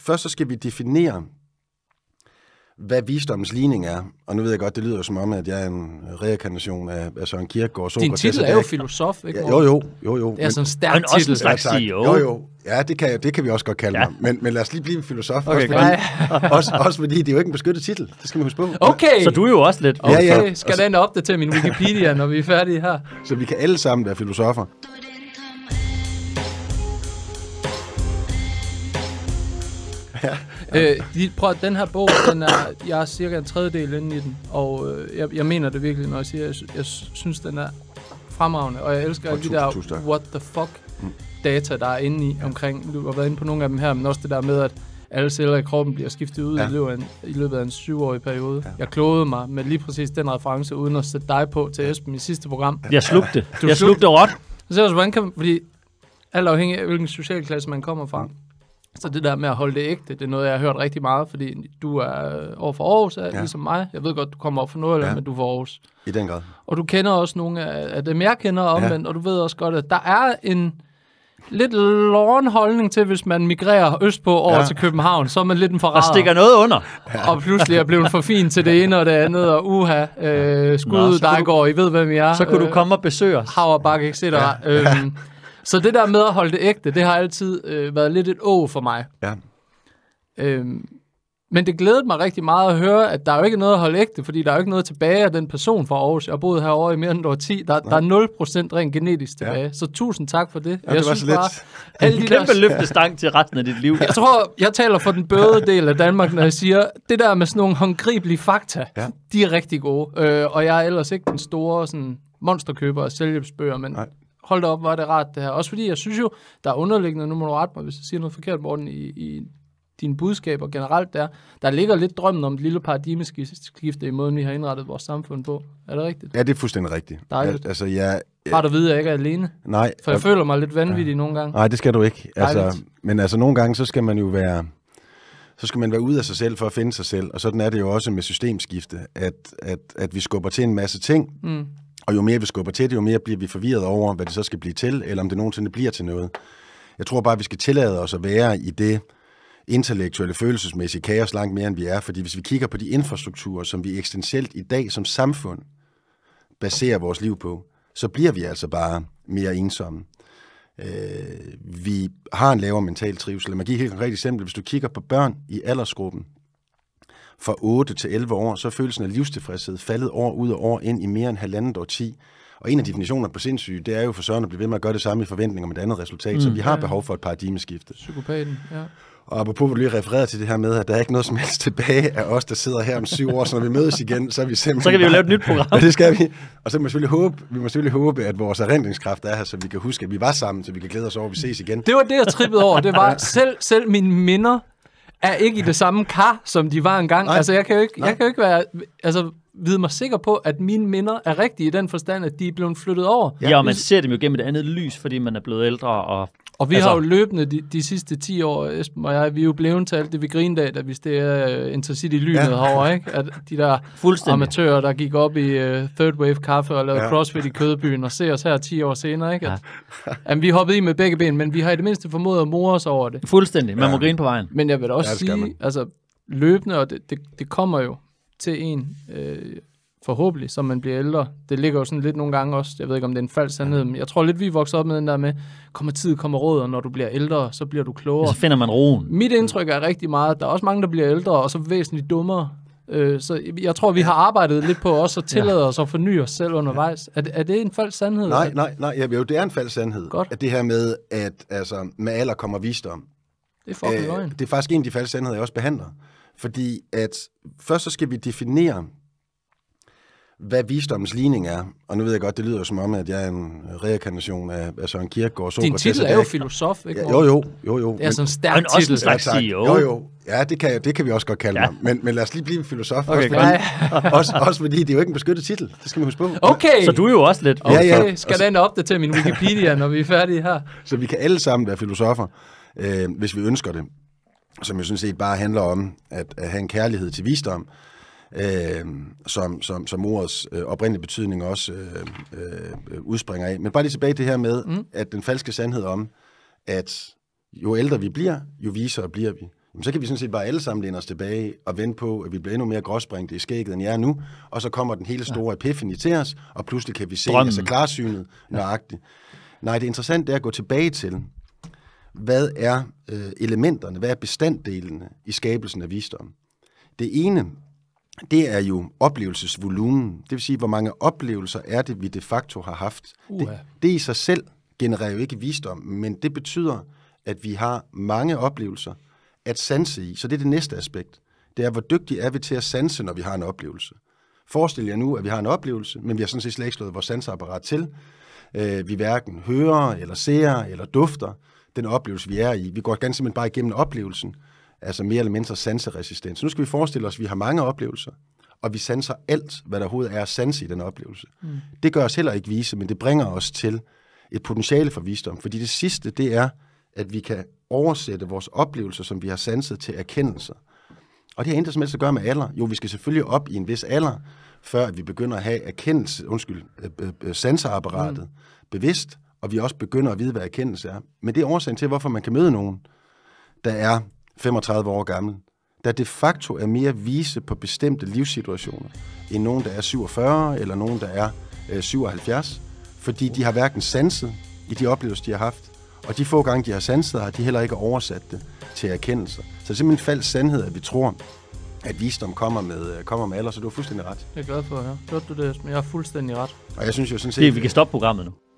først så skal vi definere, hvad visdommens ligning er. Og nu ved jeg godt, det lyder jo som om, at jeg er en reinkarnation af, af Søren Kierkegaard. Din titel er jo filosof, ikke? Ja, jo, jo, jo, jo. Det er sådan en stærk men titel. Også en slags CEO. Jo, jo. Ja, det kan, det kan vi også godt kalde ja. mig. Men, men lad os lige blive filosof. Okay, også, fordi, også, også fordi, det er jo ikke en beskyttet titel. Det skal man huske på. Okay. Så du er jo også lidt. Okay, okay. skal den opdatere min Wikipedia, når vi er færdige her? Så vi kan alle sammen være filosofer. ja. Øh, prøv at, den her bog, den er, jeg er cirka en tredjedel inde i den, og øh, jeg, jeg mener det virkelig, når jeg siger, jeg, jeg synes, den er fremragende, og jeg elsker og alle de der tusind. what the fuck mm. data, der er inde i omkring, du har været inde på nogle af dem her, men også det der med, at alle celler i kroppen bliver skiftet ud ja. i, løbet af en, i løbet af en syvårig periode. Ja. Jeg klogede mig med lige præcis den reference, uden at sætte dig på til Esben i sidste program. Jeg slugte. Du jeg slugte råt. Så ser hvordan kan man, fordi alt afhængig af, hvilken social klasse man kommer fra, mm så det der med at holde det ægte, det er noget, jeg har hørt rigtig meget, fordi du er øh, over for Aarhus, er, ja. ligesom mig. Jeg ved godt, du kommer op for noget, ja. men du er for Aarhus. I den grad. Og du kender også nogle af, af dem, jeg kender om, ja. og du ved også godt, at der er en lidt lorn holdning til, hvis man migrerer østpå over ja. til København, så er man lidt en forræder. Der stikker noget under. Ja. Og pludselig er blevet for fin til det ene og det andet, og uha, øh, skud, dig går, I ved, hvem jeg er. Så kunne øh, du komme og besøge os. Havrebakke, etc. Ja. Øhm, Så det der med at holde det ægte, det har altid øh, været lidt et å for mig. Ja. Øhm, men det glædede mig rigtig meget at høre, at der er jo ikke noget at holde ægte, fordi der er jo ikke noget tilbage af den person fra Aarhus. Jeg har boet herovre i mere end et år 10. Der, der er 0% rent genetisk tilbage. Ja. Så tusind tak for det. Ja, jeg det var synes bare, alle en kæmpe der... løftestang til resten af dit liv. Jeg tror, jeg taler for den bøde del af Danmark, når jeg siger, det der med sådan nogle håndgribelige fakta, ja. de er rigtig gode. Øh, og jeg er ellers ikke den store sådan, monsterkøber og selvhjælpsbøger, men Nej hold da op, var det rart det her. Også fordi jeg synes jo, der er underliggende, nu må du rette mig, hvis jeg siger noget forkert, Morten, i, i dine budskaber generelt der, der ligger lidt drømmen om et lille paradigmeskifte i måden, vi har indrettet vores samfund på. Er det rigtigt? Ja, det er fuldstændig rigtigt. Dejligt. Altså, jeg, jeg... Har du ved, at jeg ikke er alene? Nej. For jeg, jeg føler mig lidt vanvittig ja. nogle gange. Nej, det skal du ikke. Altså, Dejligt. Altså, men altså, nogle gange, så skal man jo være så skal man være ude af sig selv for at finde sig selv. Og sådan er det jo også med systemskifte, at, at, at vi skubber til en masse ting, mm. Og jo mere vi skubber til det, jo mere bliver vi forvirret over, hvad det så skal blive til, eller om det nogensinde bliver til noget. Jeg tror bare, at vi skal tillade os at være i det intellektuelle, følelsesmæssige kaos langt mere, end vi er. Fordi hvis vi kigger på de infrastrukturer, som vi eksistentielt i dag som samfund baserer vores liv på, så bliver vi altså bare mere ensomme. Øh, vi har en lavere mental trivsel. Man giver et helt konkret eksempel. Hvis du kigger på børn i aldersgruppen fra 8 til 11 år, så er følelsen af livstilfredshed faldet år ud og år ind i mere end halvandet år ti. Og en af definitionerne på sindssyge, det er jo for søren at blive ved med at gøre det samme i forventning om et andet resultat, mm, så vi har ja. behov for et paradigmeskifte. Psykopaten, ja. Og apropos, du lige refererer til det her med, at der er ikke noget som helst tilbage af os, der sidder her om syv år, så når vi mødes igen, så er vi simpelthen... Så kan vi jo lave et nyt program. Ja, det skal vi. Og så må vi selvfølgelig håbe, vi må selvfølgelig håbe at vores erindringskraft er her, så vi kan huske, at vi var sammen, så vi kan glæde os over, at vi ses igen. Det var det, jeg trippede over. Det var selv, selv mine minder er ikke i det samme kar, som de var engang. Nej. Altså, jeg kan jo ikke, jeg kan jo ikke være, altså, vide mig sikker på, at mine minder er rigtige i den forstand, at de er blevet flyttet over. Ja, ja og man ser dem jo gennem et andet lys, fordi man er blevet ældre og og vi altså, har jo løbende de, de sidste 10 år, Esben og jeg, vi er jo blevet til alt det, vi grinede af, da vi steg uh, Intercity lynet ja. herovre, ikke? At de der amatører, der gik op i uh, Third Wave Kaffe og lavede ja. CrossFit i Kødbyen og ser os her 10 år senere, ikke? At, ja. at, vi hoppede i med begge ben, men vi har i det mindste formået at more os over det. Fuldstændig. Man ja. må grine på vejen. Men jeg vil også ja, sige, altså løbende, og det, det, det kommer jo til en, øh, forhåbentlig, som man bliver ældre. Det ligger jo sådan lidt nogle gange også, jeg ved ikke, om det er en falsk sandhed, men jeg tror lidt, vi er vokset op med den der med, kommer tid, kommer råd, og når du bliver ældre, så bliver du klogere. Ja, så finder man roen. Mit indtryk er rigtig meget, der er også mange, der bliver ældre, og så væsentligt dummere. Øh, så jeg tror, vi har arbejdet lidt på også at tillade ja. os at forny os selv undervejs. Er, er det en falsk sandhed? Nej, nej, nej, ja, jo, det er en falsk sandhed. Godt. At det her med, at altså, med alder kommer visdom. Det er fucking øh, løgn. Det er faktisk en af de falske sandheder, jeg også behandler. Fordi at først så skal vi definere, hvad visdommens ligning er. Og nu ved jeg godt, det lyder som om, at jeg er en reinkarnation af, af Søren Kierkegaard. Din titel er jo filosof, ikke? Ja, jo, jo, jo, jo. Det er sådan en stærk men, titel. Også en slags CEO. Jo, jo. Ja, det kan, det kan vi også godt kalde ja. mig. Men, men lad os lige blive filosof. Okay, også, fordi, også, også fordi, det er jo ikke en beskyttet titel. Det skal man huske på. Okay. Så du er jo også lidt. Okay, ja, ja. skal den opdatere min Wikipedia, når vi er færdige her? Så vi kan alle sammen være filosofer, øh, hvis vi ønsker det. Som jo sådan set bare handler om at, at have en kærlighed til visdom øh, som, som, som ordets øh, oprindelige betydning også øh, øh, udspringer af. Men bare lige tilbage til det her med, mm. at den falske sandhed om, at jo ældre vi bliver, jo visere bliver vi. Jamen, så kan vi sådan set bare alle sammen læne os tilbage og vente på, at vi bliver endnu mere gråspringte i skægget, end jeg er nu. Og så kommer den hele store epiphany til os, og pludselig kan vi se Drømmen. altså klarsynet nøjagtigt. Nej, det interessante er at gå tilbage til, hvad er øh, elementerne, hvad er bestanddelene i skabelsen af visdom? Det ene det er jo oplevelsesvolumen. Det vil sige, hvor mange oplevelser er det, vi de facto har haft. Det, det i sig selv genererer jo ikke visdom, men det betyder, at vi har mange oplevelser at sanse i. Så det er det næste aspekt. Det er, hvor dygtige er vi til at sanse, når vi har en oplevelse. Forestil jer nu, at vi har en oplevelse, men vi har sådan set slet ikke slået vores sanseapparat til. Øh, vi hverken hører, eller ser, eller dufter den oplevelse, vi er i. Vi går ganske simpelthen bare igennem oplevelsen, altså mere eller mindre sanseresistens. Nu skal vi forestille os, at vi har mange oplevelser, og vi sanser alt, hvad der overhovedet er at sanse i den oplevelse. Mm. Det gør os heller ikke vise, men det bringer os til et potentiale for visdom, fordi det sidste, det er, at vi kan oversætte vores oplevelser, som vi har sanset, til erkendelser. Og det har intet som helst at gøre med alder. Jo, vi skal selvfølgelig op i en vis alder, før at vi begynder at have erkendelse, undskyld, øh, øh, øh, sanserapparatet mm. bevidst, og vi også begynder at vide, hvad erkendelse er. Men det er årsagen til, hvorfor man kan møde nogen, der er 35 år gammel, der de facto er mere vise på bestemte livssituationer, end nogen, der er 47 eller nogen, der er øh, 77, fordi de har hverken sanset i de oplevelser, de har haft, og de få gange, de har sanset, har de heller ikke oversat det til erkendelser. Så det er simpelthen falsk sandhed, at vi tror, at visdom kommer med, øh, kommer med alder, så du har fuldstændig ret. Jeg er glad for at høre. Hørte du det, men jeg har fuldstændig ret. Og jeg synes jo sådan set... Det, vi kan øh, stoppe programmet nu.